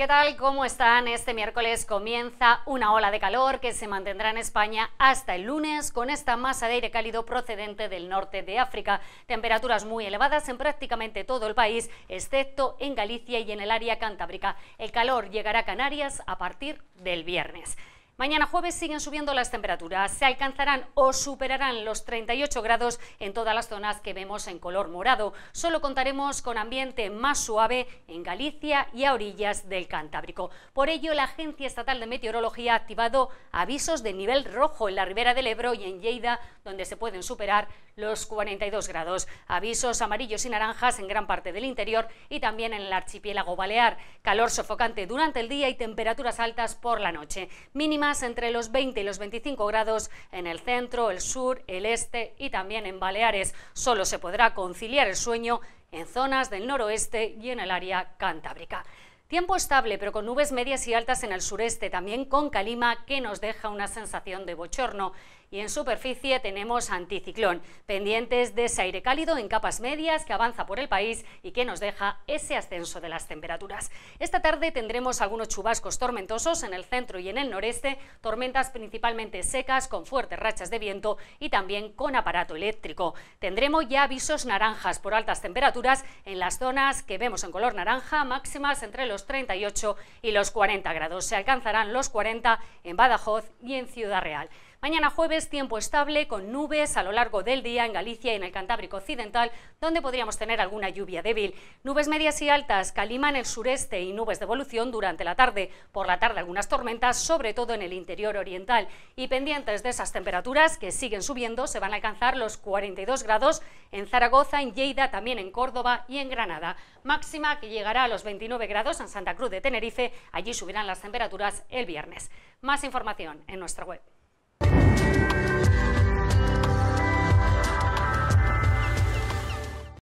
¿Qué tal? ¿Cómo están? Este miércoles comienza una ola de calor que se mantendrá en España hasta el lunes con esta masa de aire cálido procedente del norte de África. Temperaturas muy elevadas en prácticamente todo el país, excepto en Galicia y en el área cantábrica. El calor llegará a Canarias a partir del viernes. Mañana jueves siguen subiendo las temperaturas. Se alcanzarán o superarán los 38 grados en todas las zonas que vemos en color morado. Solo contaremos con ambiente más suave en Galicia y a orillas del Cantábrico. Por ello, la Agencia Estatal de Meteorología ha activado avisos de nivel rojo en la ribera del Ebro y en Lleida, donde se pueden superar los 42 grados. Avisos amarillos y naranjas en gran parte del interior y también en el archipiélago balear. Calor sofocante durante el día y temperaturas altas por la noche. Mínima entre los 20 y los 25 grados en el centro, el sur, el este y también en Baleares. Solo se podrá conciliar el sueño en zonas del noroeste y en el área cantábrica. Tiempo estable, pero con nubes medias y altas en el sureste, también con calima, que nos deja una sensación de bochorno. Y en superficie tenemos anticiclón, pendientes de ese aire cálido en capas medias que avanza por el país y que nos deja ese ascenso de las temperaturas. Esta tarde tendremos algunos chubascos tormentosos en el centro y en el noreste, tormentas principalmente secas con fuertes rachas de viento y también con aparato eléctrico. Tendremos ya avisos naranjas por altas temperaturas en las zonas que vemos en color naranja, máximas entre los 38 y los 40 grados. Se alcanzarán los 40 en Badajoz y en Ciudad Real. Mañana jueves, tiempo estable con nubes a lo largo del día en Galicia y en el Cantábrico Occidental, donde podríamos tener alguna lluvia débil. Nubes medias y altas, calima en el sureste y nubes de evolución durante la tarde. Por la tarde algunas tormentas, sobre todo en el interior oriental. Y pendientes de esas temperaturas que siguen subiendo, se van a alcanzar los 42 grados en Zaragoza, en Lleida, también en Córdoba y en Granada. Máxima que llegará a los 29 grados en Santa Cruz de Tenerife. Allí subirán las temperaturas el viernes. Más información en nuestra web.